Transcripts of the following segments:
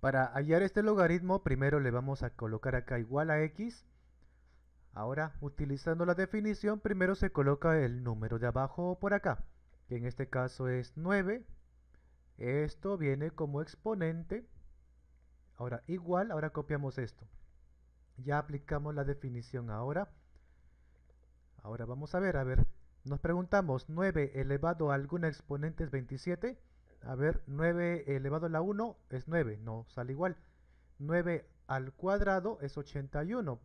Para hallar este logaritmo, primero le vamos a colocar acá igual a x. Ahora, utilizando la definición, primero se coloca el número de abajo por acá, que en este caso es 9. Esto viene como exponente. Ahora, igual, ahora copiamos esto. Ya aplicamos la definición ahora. Ahora vamos a ver, a ver. Nos preguntamos, ¿9 elevado a alguna exponente es 27? A ver, 9 elevado a la 1 es 9, no sale igual. 9 al cuadrado es 81,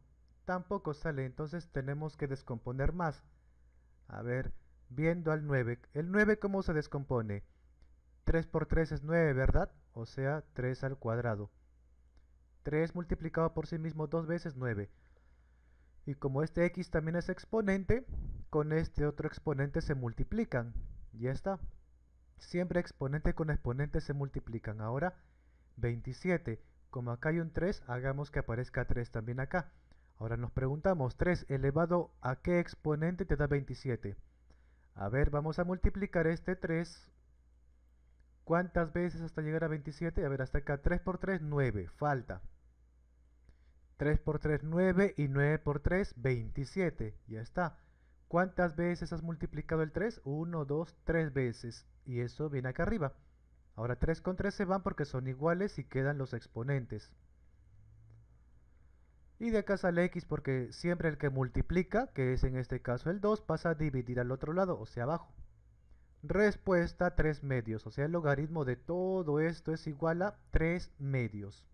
tampoco sale, entonces tenemos que descomponer más. A ver, viendo al 9, ¿el 9 cómo se descompone? 3 por 3 es 9, ¿verdad? O sea, 3 al cuadrado. 3 multiplicado por sí mismo dos veces 9. Y como este x también es exponente, con este otro exponente se multiplican. Ya está. Siempre exponente con exponente se multiplican. Ahora 27. Como acá hay un 3, hagamos que aparezca 3 también acá. Ahora nos preguntamos, 3 elevado a qué exponente te da 27. A ver, vamos a multiplicar este 3. ¿Cuántas veces hasta llegar a 27? A ver, hasta acá 3 por 3, 9. Falta. 3 por 3, 9 y 9 por 3, 27. Ya está. ¿Cuántas veces has multiplicado el 3? 1, 2, 3 veces. Y eso viene acá arriba. Ahora 3 con 3 se van porque son iguales y quedan los exponentes. Y de acá sale x porque siempre el que multiplica, que es en este caso el 2, pasa a dividir al otro lado, o sea abajo. Respuesta 3 medios, o sea el logaritmo de todo esto es igual a 3 medios.